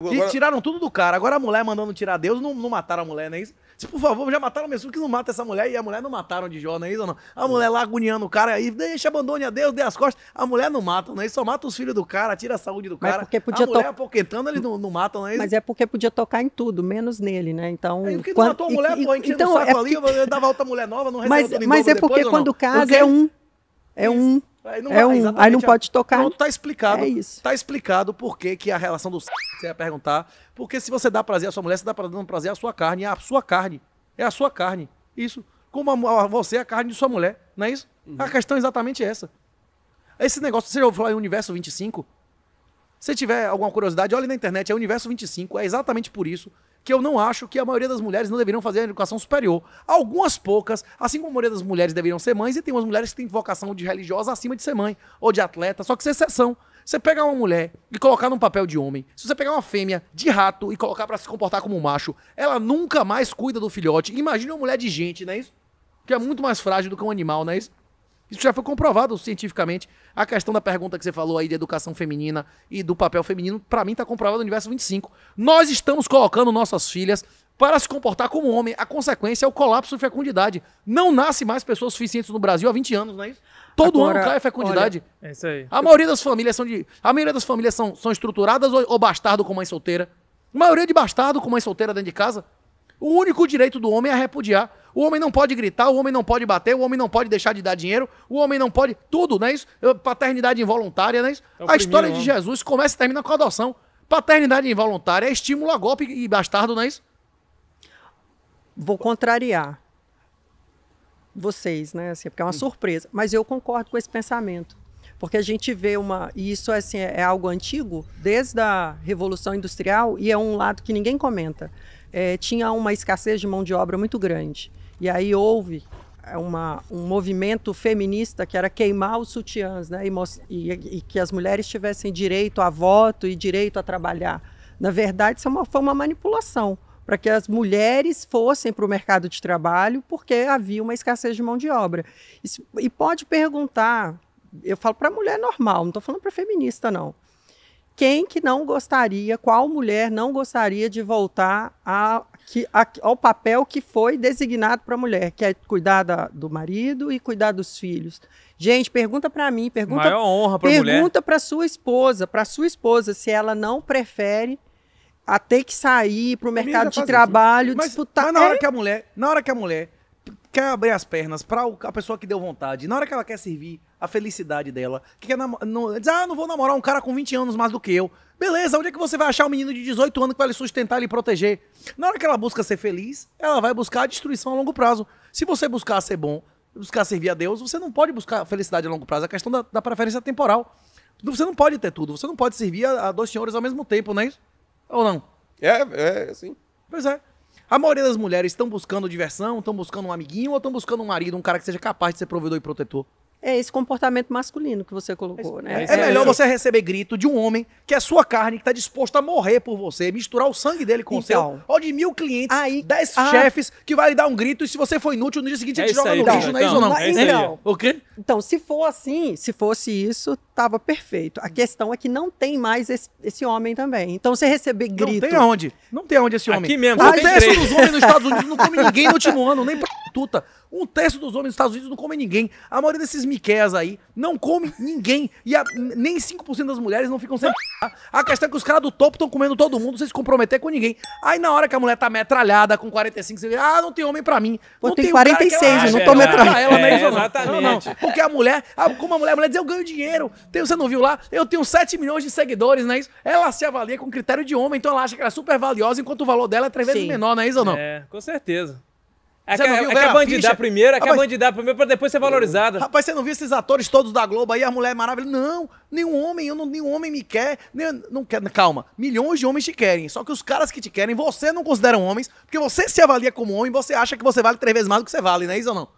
Agora... Tiraram tudo do cara. Agora a mulher mandando tirar Deus, não, não mataram a mulher, não é isso? Se, por favor, já mataram mesmo, que não mata essa mulher? E a mulher não mataram de Jó, não é isso? Não? A mulher lá agoniando o cara, aí deixa, abandone a Deus, dê as costas. A mulher não mata, não é isso? Só mata os filhos do cara, tira a saúde do cara. Mas porque podia a mulher to... apoquentando, eles não, não matam, não é isso? Mas é porque podia tocar em tudo, menos nele, né? Então... É porque quando... matou a mulher, e, pô, enchendo então, o saco é porque... ali, dava outra mulher nova, não recebeu Mas, mas é porque depois, quando casa porque... É, é um... É um. Aí não, é um, aí não pode tocar. Pronto, tá explicado. É isso. Tá explicado por que, a relação do você ia perguntar. Porque se você dá prazer à sua mulher, você dá dando prazer à sua carne. É a sua carne. É a sua carne. Isso. Como a, a, você é a carne de sua mulher. Não é isso? Uhum. A questão é exatamente essa. Esse negócio, você já ouviu falar em Universo 25? Se tiver alguma curiosidade, olhe na internet. É Universo 25. É exatamente por isso que eu não acho que a maioria das mulheres não deveriam fazer a educação superior. Algumas poucas, assim como a maioria das mulheres deveriam ser mães, e tem umas mulheres que têm vocação de religiosa acima de ser mãe, ou de atleta, só que isso é exceção. Você pegar uma mulher e colocar num papel de homem, se você pegar uma fêmea de rato e colocar para se comportar como um macho, ela nunca mais cuida do filhote. Imagina uma mulher de gente, não é isso? Que é muito mais frágil do que um animal, não é isso? Isso já foi comprovado cientificamente. A questão da pergunta que você falou aí de educação feminina e do papel feminino, para mim está comprovado no universo 25. Nós estamos colocando nossas filhas para se comportar como homem. A consequência é o colapso de fecundidade. Não nasce mais pessoas suficientes no Brasil há 20 anos, não é isso? Todo Agora, ano cai a fecundidade. Olha, é isso aí. A maioria das famílias são de, a maioria das famílias são, são estruturadas ou, ou bastardo com mãe solteira. A maioria de bastardo com mãe solteira dentro de casa. O único direito do homem é repudiar. O homem não pode gritar, o homem não pode bater, o homem não pode deixar de dar dinheiro, o homem não pode. Tudo, não é isso? Paternidade involuntária, não é isso? É a história homem. de Jesus começa e termina com a adoção. Paternidade involuntária é estímulo a golpe e bastardo, não é isso? Vou contrariar vocês, né? Assim, porque é uma hum. surpresa. Mas eu concordo com esse pensamento. Porque a gente vê uma. E isso assim, é algo antigo, desde a Revolução Industrial, e é um lado que ninguém comenta é, tinha uma escassez de mão de obra muito grande. E aí houve é, uma, um movimento feminista que era queimar os sutiãs né, e, e, e, que as mulheres tivessem direito a voto e direito a trabalhar. Na verdade, isso é uma, foi uma manipulação para que as mulheres fossem para o mercado de trabalho porque havia uma escassez de mão de obra. e, e pode perguntar, eu falo para mulher normal, não estou falando para feminista, não quem que não gostaria, qual mulher não gostaria de voltar a, que, a, ao papel que foi designado para a mulher, que é cuidar da, do marido e cuidar dos filhos? Gente, pergunta para mim, pergunta Maior honra pra pergunta para sua esposa, para sua esposa se ela não prefere a ter que sair para o mercado de trabalho, mas, disputar. Mas na hora é? que a mulher, na hora que a mulher quer abrir as pernas para a pessoa que deu vontade, na hora que ela quer servir, a felicidade dela. Que quer não, diz, ah, não vou namorar um cara com 20 anos mais do que eu. Beleza, onde é que você vai achar um menino de 18 anos que vai lhe sustentar e lhe proteger? Na hora que ela busca ser feliz, ela vai buscar a destruição a longo prazo. Se você buscar ser bom, buscar servir a Deus, você não pode buscar felicidade a longo prazo. É questão da, da preferência temporal. Você não pode ter tudo, você não pode servir a, a dois senhores ao mesmo tempo, não é isso? Ou não? É, é assim. Pois é. A maioria das mulheres estão buscando diversão, estão buscando um amiguinho ou estão buscando um marido, um cara que seja capaz de ser provedor e protetor é esse comportamento masculino que você colocou, é né? É, melhor você receber grito de um homem que é sua carne, que está disposto a morrer por você, misturar o sangue dele com então, o seu, ou então, de mil clientes, aí, dez ah, chefes, que vai lhe dar um grito e se você foi inútil, no dia seguinte é ele te joga aí, no então, lixo, não é isso ou então, não é então, o quê? Então, se for assim, se fosse isso, tava perfeito. A questão é que não tem mais esse, esse homem também. Então, você receber grito... Não tem aonde. Não tem aonde esse homem. Aqui mesmo. O ah, dos homens nos Estados Unidos não come ninguém no último ano, nem... Pra... prostituta. Um terço dos homens dos Estados Unidos não come ninguém. A maioria desses miqués aí não come ninguém. E a, nem 5% das mulheres não ficam sem. A questão é que os caras do topo estão comendo todo mundo sem se comprometer com ninguém. Aí na hora que a mulher tá metralhada com 45, você vê, ah, não tem homem pra mim. eu não tem, tem 46, eu não tô metralhada. Ela, é, exatamente. Não, não. Porque a mulher, a, como a mulher, a mulher diz, eu ganho dinheiro. Tem, você não viu lá? Eu tenho 7 milhões de seguidores, não é isso? Ela se avalia com critério de homem, então ela acha que ela é super valiosa, enquanto o valor dela é três Sim. vezes menor, não é isso ou não? É, com certeza. É você que, não é- viu, é que é a bandidar primeiro, é que é rapaz, a bandidar primeiro pra depois ser valorizada. Rapaz, você não viu esses atores todos da Globo aí, a mulher é maravilhosa? Não, nenhum homem, eu não, nenhum homem me quer, nem, não quer, calma, milhões de homens te querem, só que os caras que te querem, você não consideram homens, porque você se avalia como homem, você acha que você vale três vezes mais do que você vale, não é isso ou não?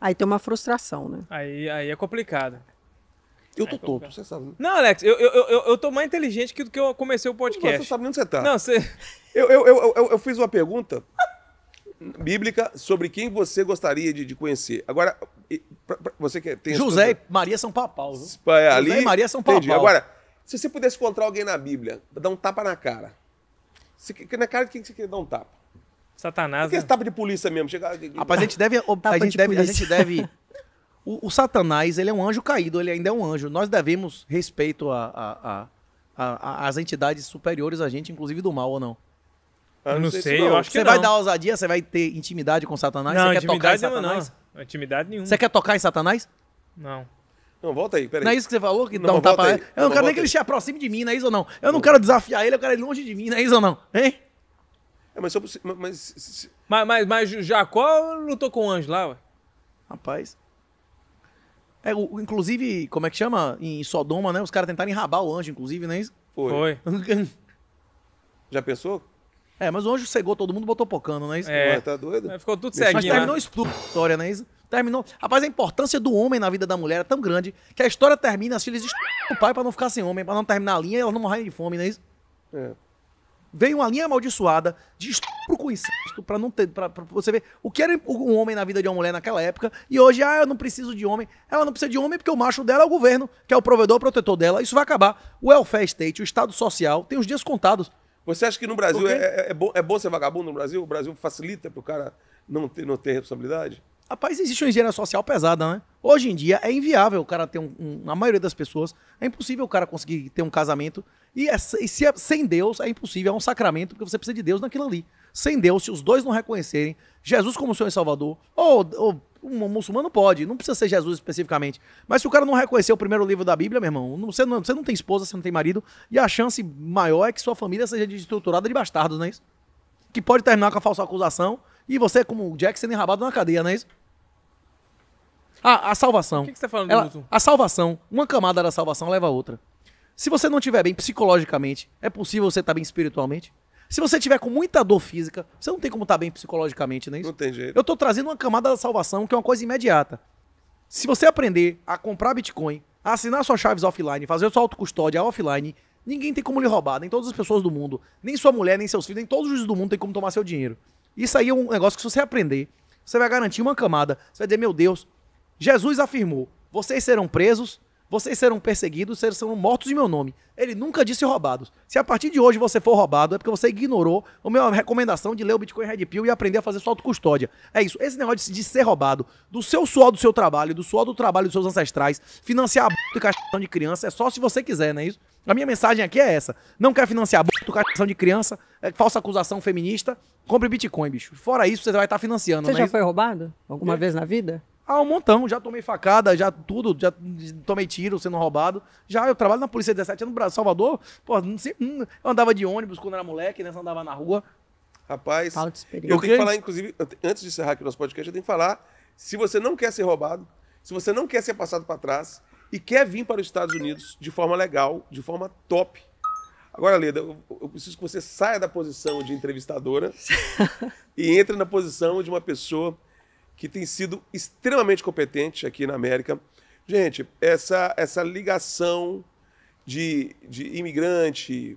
Aí tem uma frustração, né? Aí, aí é complicado. Eu tô é tonto, você sabe. Né? Não, Alex, eu, eu, eu, eu tô mais inteligente que do que eu comecei o podcast. Você sabe onde você tá. Não, você... Eu, eu, eu, eu, eu fiz uma pergunta bíblica sobre quem você gostaria de, de conhecer. Agora, pra, pra, você que tem... José e Maria São Paulo. É, ali, José e Maria São Paulo. Agora, se você pudesse encontrar alguém na Bíblia, dar um tapa na cara. Você, na cara de quem você quer dar um tapa? Satanás. Porque né? tapa de polícia mesmo. Chega... Rapaz, a gente deve. a, gente de deve a gente deve. O, o, Satanás, ele é um anjo caído, ele ainda é um anjo. Nós devemos respeito a, a, a, a, a, as entidades superiores a gente, inclusive do mal ou não. Eu não, não sei, sei eu acho que Você vai dar ousadia? Você vai ter intimidade com Satanás? Não, você quer tocar em Satanás? Não. Intimidade nenhuma. Você quer tocar em Satanás? Não. Não, volta aí, peraí. Não é isso que você falou? Que não, dá um tapa aí. Eu não, não quero nem que ele se aproxime de mim, não é isso ou não? Eu não, quero desafiar ele, eu quero ele longe de mim, não é isso ou não? Hein? É, mas, sobre, mas, se... mas, mas, mas Jacó lutou com o anjo lá, ué. Rapaz. É, o, inclusive, como é que chama? Em Sodoma, né? Os caras tentaram enrabar o anjo, inclusive, não é isso? Foi. Foi. Já pensou? É, mas o anjo cegou todo mundo, botou pocando, não é isso? É. tá doido? ficou tudo ceguinho. Mas né? terminou explodindo a história, não é isso? Terminou. Rapaz, a importância do homem na vida da mulher é tão grande que a história termina assim, eles estupram o pai pra não ficar sem homem, pra não terminar a linha e elas não morrerem de fome, não é isso? É. Veio uma linha amaldiçoada de estupro com isso pra não ter. Pra, pra você ver o que era um homem na vida de uma mulher naquela época. E hoje, ah, eu não preciso de homem. Ela não precisa de homem porque o macho dela é o governo, que é o provedor protetor dela. Isso vai acabar. O welfare state, o estado social, tem os dias contados. Você acha que no Brasil é, é, é, bom, é bom ser vagabundo no Brasil? O Brasil facilita para o cara não ter, não ter responsabilidade? Rapaz, existe uma engenharia social pesada, né? Hoje em dia é inviável o cara ter um, um Na maioria das pessoas, é impossível o cara conseguir ter um casamento. E, é, e se é, sem Deus, é impossível, é um sacramento, porque você precisa de Deus naquilo ali sem Deus, se os dois não reconhecerem Jesus como Senhor e Salvador, ou, ou um muçulmano pode, não precisa ser Jesus especificamente. Mas se o cara não reconhecer o primeiro livro da Bíblia, meu irmão, você não, você não tem esposa, você não tem marido, e a chance maior é que sua família seja destruturada de bastardos, não é isso? Que pode terminar com a falsa acusação e você, como o Jack, sendo enrabado na cadeia, não é isso? Ah, a salvação. O que, que você tá falando, Ela, A salvação, uma camada da salvação leva a outra. Se você não estiver bem psicologicamente, é possível você estar tá bem espiritualmente? Se você tiver com muita dor física, você não tem como estar tá bem psicologicamente, não é isso? Não tem jeito. Eu estou trazendo uma camada da salvação que é uma coisa imediata. Se você aprender a comprar Bitcoin, a assinar suas chaves offline, fazer sua autocustódia offline, ninguém tem como lhe roubar, nem todas as pessoas do mundo, nem sua mulher, nem seus filhos, nem todos os juízes do mundo tem como tomar seu dinheiro. Isso aí é um negócio que se você aprender, você vai garantir uma camada, você vai dizer, meu Deus, Jesus afirmou, vocês serão presos, vocês serão perseguidos, vocês serão mortos em meu nome. Ele nunca disse roubados. Se a partir de hoje você for roubado, é porque você ignorou a minha recomendação de ler o Bitcoin Red Pill e aprender a fazer sua autocustódia. É isso. Esse negócio de ser roubado, do seu suor do seu trabalho, do suor do trabalho dos seus ancestrais, financiar a b... e castração de criança, é só se você quiser, não é isso? A minha mensagem aqui é essa. Não quer financiar e castração de criança, é, falsa acusação feminista, compre Bitcoin, bicho. Fora isso, você vai estar financiando. Você é já é foi roubado alguma é. vez na vida? Ah, um montão. Já tomei facada, já tudo, já tomei tiro sendo roubado. Já eu trabalho na polícia 17 anos no Salvador. Pô, hum, eu andava de ônibus quando era moleque, né? Eu andava na rua. Rapaz, eu tenho que falar, inclusive, antes de encerrar aqui o nosso podcast, eu tenho que falar: se você não quer ser roubado, se você não quer ser passado para trás e quer vir para os Estados Unidos de forma legal, de forma top. Agora, Leda, eu, eu preciso que você saia da posição de entrevistadora e entre na posição de uma pessoa que tem sido extremamente competente aqui na América. Gente, essa, essa ligação de, de imigrante,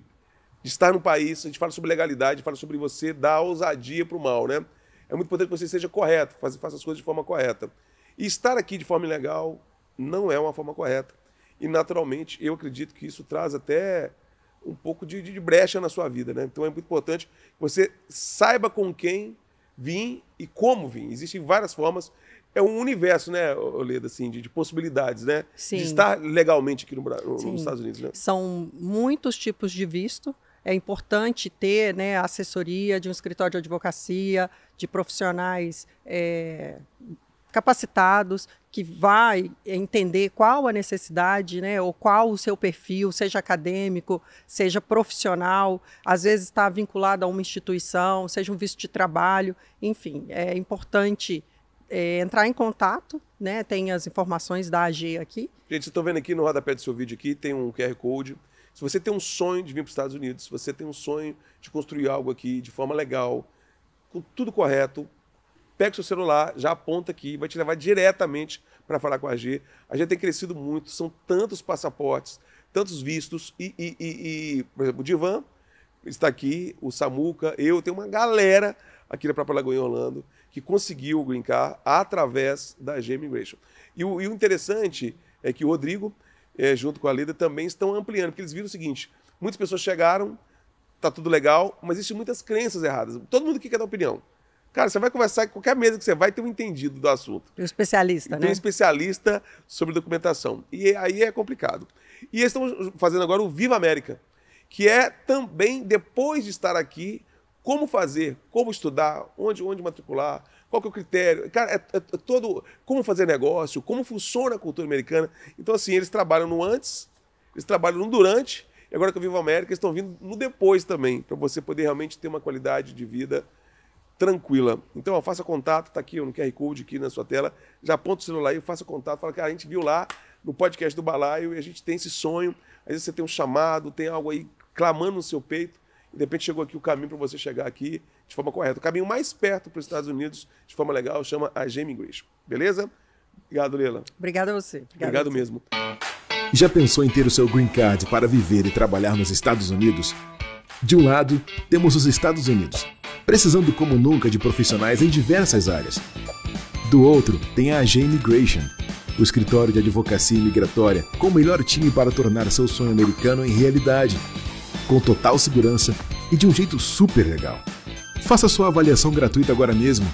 de estar no país, a gente fala sobre legalidade, fala sobre você dar ousadia para o mal, né? É muito importante que você seja correto, faça, faça as coisas de forma correta. E estar aqui de forma ilegal não é uma forma correta. E, naturalmente, eu acredito que isso traz até um pouco de, de brecha na sua vida, né? Então é muito importante que você saiba com quem vim e como vim. Existem várias formas. É um universo, né, Oleda, assim, de, de possibilidades, né? Sim. De estar legalmente aqui no, no, nos Estados Unidos, né? São muitos tipos de visto. É importante ter né, assessoria de um escritório de advocacia, de profissionais é, capacitados, que vai entender qual a necessidade, né, ou qual o seu perfil, seja acadêmico, seja profissional, às vezes está vinculado a uma instituição, seja um visto de trabalho, enfim, é importante é, entrar em contato, né, tem as informações da AG aqui. Gente, vocês estão vendo aqui no rodapé do seu vídeo aqui, tem um QR Code, se você tem um sonho de vir para os Estados Unidos, se você tem um sonho de construir algo aqui de forma legal, com tudo correto, pega o seu celular, já aponta aqui, vai te levar diretamente para falar com a G. A gente tem crescido muito, são tantos passaportes, tantos vistos, e, e, e, e por exemplo, o Divan está aqui, o Samuca, eu, tem uma galera aqui na própria Lagoa em Orlando que conseguiu brincar através da G Immigration. E o, e o interessante é que o Rodrigo, é, junto com a Leda, também estão ampliando, porque eles viram o seguinte: muitas pessoas chegaram, tá tudo legal, mas existem muitas crenças erradas. Todo mundo aqui quer dar opinião. Cara, você vai conversar com qualquer mesa que você vai, ter um entendido do assunto. Um especialista, né? Tem um né? especialista sobre documentação. E aí é complicado. E estamos fazendo agora o Viva América, que é também, depois de estar aqui, como fazer, como estudar, onde, onde matricular, qual que é o critério. Cara, é, é, é todo. Como fazer negócio, como funciona a cultura americana. Então, assim, eles trabalham no antes, eles trabalham no durante, e agora que eu vivo América, eles estão vindo no depois também, para você poder realmente ter uma qualidade de vida tranquila. Então, ó, faça contato, está aqui no QR Code aqui na sua tela, já aponta o celular e faça contato, fala, cara, a gente viu lá no podcast do Balaio e a gente tem esse sonho, às vezes você tem um chamado, tem algo aí clamando no seu peito, e de repente chegou aqui o caminho para você chegar aqui de forma correta. O caminho mais perto para os Estados Unidos, de forma legal, chama a Gemi English. Beleza? Obrigado, Leila. Obrigado a você. Obrigado, Obrigado a você. mesmo. Já pensou em ter o seu green card para viver e trabalhar nos Estados Unidos? De um lado, temos os Estados Unidos precisando como nunca de profissionais em diversas áreas. Do outro, tem a AG Immigration, o escritório de advocacia imigratória com o melhor time para tornar seu sonho americano em realidade, com total segurança e de um jeito super legal. Faça sua avaliação gratuita agora mesmo.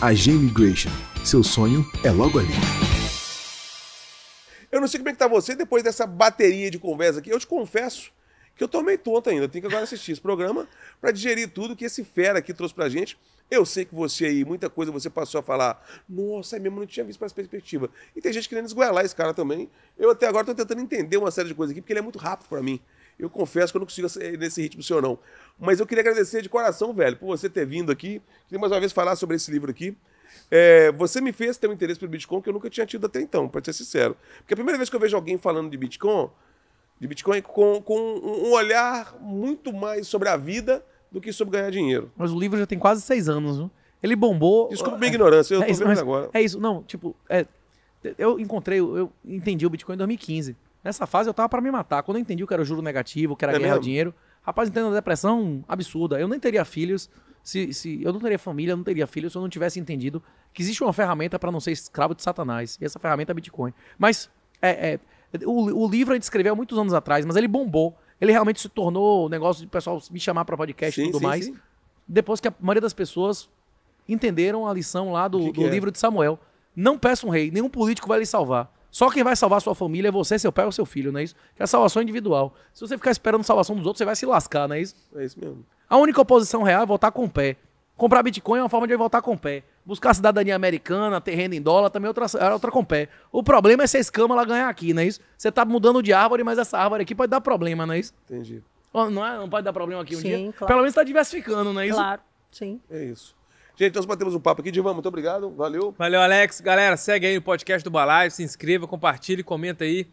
AG Immigration, seu sonho é logo ali. Eu não sei como é que tá você depois dessa bateria de conversa aqui. Eu te confesso que eu tomei tonto ainda. Tenho que agora assistir esse programa para digerir tudo que esse fera aqui trouxe pra gente. Eu sei que você aí, muita coisa você passou a falar, nossa, é mesmo, não tinha visto para essa perspectiva. E tem gente querendo esgoelar esse cara também. Eu até agora estou tentando entender uma série de coisas aqui, porque ele é muito rápido para mim. Eu confesso que eu não consigo nesse ritmo seu, não. Mas eu queria agradecer de coração, velho, por você ter vindo aqui. Queria mais uma vez falar sobre esse livro aqui. É, você me fez ter um interesse pelo Bitcoin que eu nunca tinha tido até então, para ser sincero. Porque a primeira vez que eu vejo alguém falando de Bitcoin, de Bitcoin com, com um olhar muito mais sobre a vida do que sobre ganhar dinheiro. Mas o livro já tem quase seis anos, viu? Ele bombou. Desculpa minha é, ignorância, eu é tô isso, vendo agora. É isso, não, tipo, é, eu encontrei, eu entendi o Bitcoin em 2015. Nessa fase eu tava para me matar. Quando eu entendi o que era juro negativo, o que era é guerra ao dinheiro, rapaz, entendo uma depressão absurda. Eu nem teria filhos, se, se eu não teria família, eu não teria filhos se eu não tivesse entendido que existe uma ferramenta para não ser escravo de Satanás. E essa ferramenta é Bitcoin. Mas, é, é o, o livro a gente escreveu há muitos anos atrás, mas ele bombou. Ele realmente se tornou o negócio de pessoal me chamar para podcast e tudo sim, mais. Sim. Depois que a maioria das pessoas entenderam a lição lá do, que que do é? livro de Samuel. Não peça um rei, nenhum político vai lhe salvar. Só quem vai salvar sua família é você, seu pai ou seu filho, não é isso? Que é a salvação individual. Se você ficar esperando a salvação dos outros, você vai se lascar, não é isso? É isso mesmo. A única oposição real é votar com o pé. Comprar Bitcoin é uma forma de voltar com o pé. Buscar cidadania americana, ter renda em dólar, também é outra, era é outra com o pé. O problema é se a escama ela ganhar aqui, não é isso? Você tá mudando de árvore, mas essa árvore aqui pode dar problema, não é isso? Entendi. Não, é, não pode dar problema aqui um sim, dia? Claro. Pelo menos está diversificando, não é isso? Claro, sim. É isso. Gente, nós batemos um papo aqui. Divan, muito obrigado. Valeu. Valeu, Alex. Galera, segue aí o podcast do Balai, se inscreva, compartilhe, comenta aí.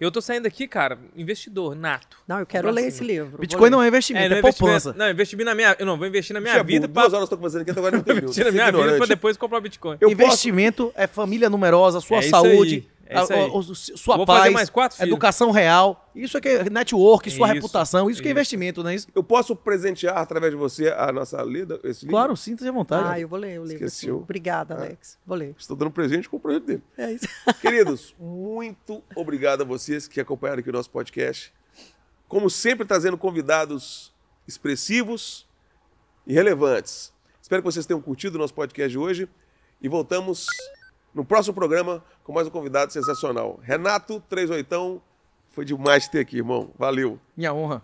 Eu tô saindo aqui, cara, investidor nato. Não, eu quero ler esse livro. Bitcoin não é investimento, é, não é, é poupança. Não, investir na minha, eu não vou investir na minha vida para duas horas tô conversando aqui agora não tem Investir na minha ignorante. vida pra depois comprar Bitcoin. Eu Investimento posso... é família numerosa, sua é saúde. É a, a, a, sua Vou paz, mais quatro, educação real. Isso é que é network, sua isso, reputação, isso, isso, que é investimento, não é isso? Eu posso presentear através de você a nossa lida, esse livro? Claro, sinta-se à vontade. Ah, eu vou ler o livro. Esqueceu. Obrigada, ah, Alex. Vou ler. Estou dando presente com o projeto dele. É isso. Queridos, muito obrigado a vocês que acompanharam aqui o nosso podcast. Como sempre, trazendo convidados expressivos e relevantes. Espero que vocês tenham curtido o nosso podcast de hoje e voltamos no próximo programa com mais um convidado sensacional. Renato 38, foi demais ter aqui, irmão. Valeu. Minha honra.